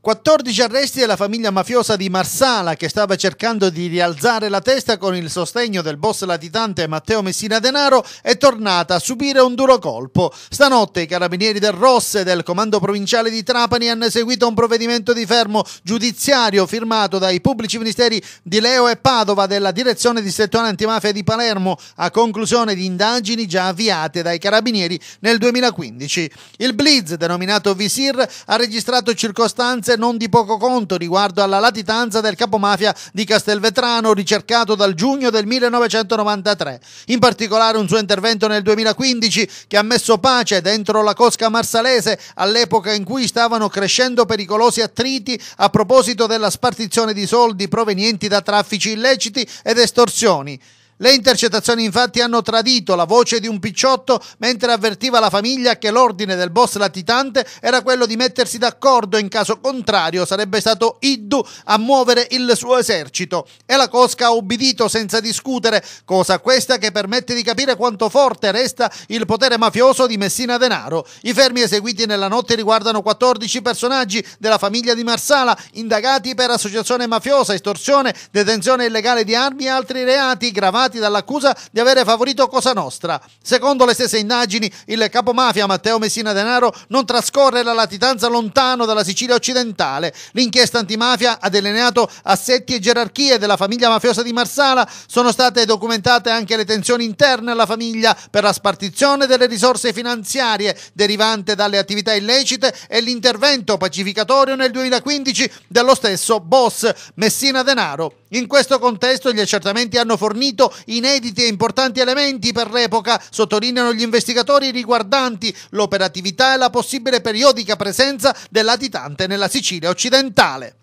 14 arresti della famiglia mafiosa di Marsala che stava cercando di rialzare la testa con il sostegno del boss latitante Matteo Messina Denaro è tornata a subire un duro colpo. Stanotte i carabinieri del Rosse del comando provinciale di Trapani hanno eseguito un provvedimento di fermo giudiziario firmato dai pubblici ministeri di Leo e Padova della direzione distrettuale antimafia di Palermo a conclusione di indagini già avviate dai carabinieri nel 2015. Il blitz denominato Visir ha registrato circostanze sentenze non di poco conto riguardo alla latitanza del capomafia di Castelvetrano ricercato dal giugno del 1993. In particolare un suo intervento nel 2015 che ha messo pace dentro la cosca marsalese all'epoca in cui stavano crescendo pericolosi attriti a proposito della spartizione di soldi provenienti da traffici illeciti ed estorsioni. Le intercettazioni infatti hanno tradito la voce di un picciotto mentre avvertiva la famiglia che l'ordine del boss latitante era quello di mettersi d'accordo, in caso contrario sarebbe stato Iddu a muovere il suo esercito. E la Cosca ha obbedito senza discutere, cosa questa che permette di capire quanto forte resta il potere mafioso di Messina Denaro. I fermi eseguiti nella notte riguardano 14 personaggi della famiglia di Marsala, indagati per associazione mafiosa, estorsione, detenzione illegale di armi e altri reati gravati imputati dall'accusa di avere favorito Cosa Nostra. Secondo le stesse indagini, il capomafia Matteo Messina Denaro non trascorre la latitanza lontano dalla Sicilia occidentale. L'inchiesta antimafia ha delineato assetti e gerarchie della famiglia mafiosa di Marsala. Sono state documentate anche le tensioni interne alla famiglia per la spartizione delle risorse finanziarie derivante dalle attività illecite e l'intervento pacificatorio nel 2015 dello stesso boss Messina Denaro. In questo contesto gli accertamenti hanno fornito inediti e importanti elementi per l'epoca, sottolineano gli investigatori riguardanti l'operatività e la possibile periodica presenza del latitante nella Sicilia occidentale.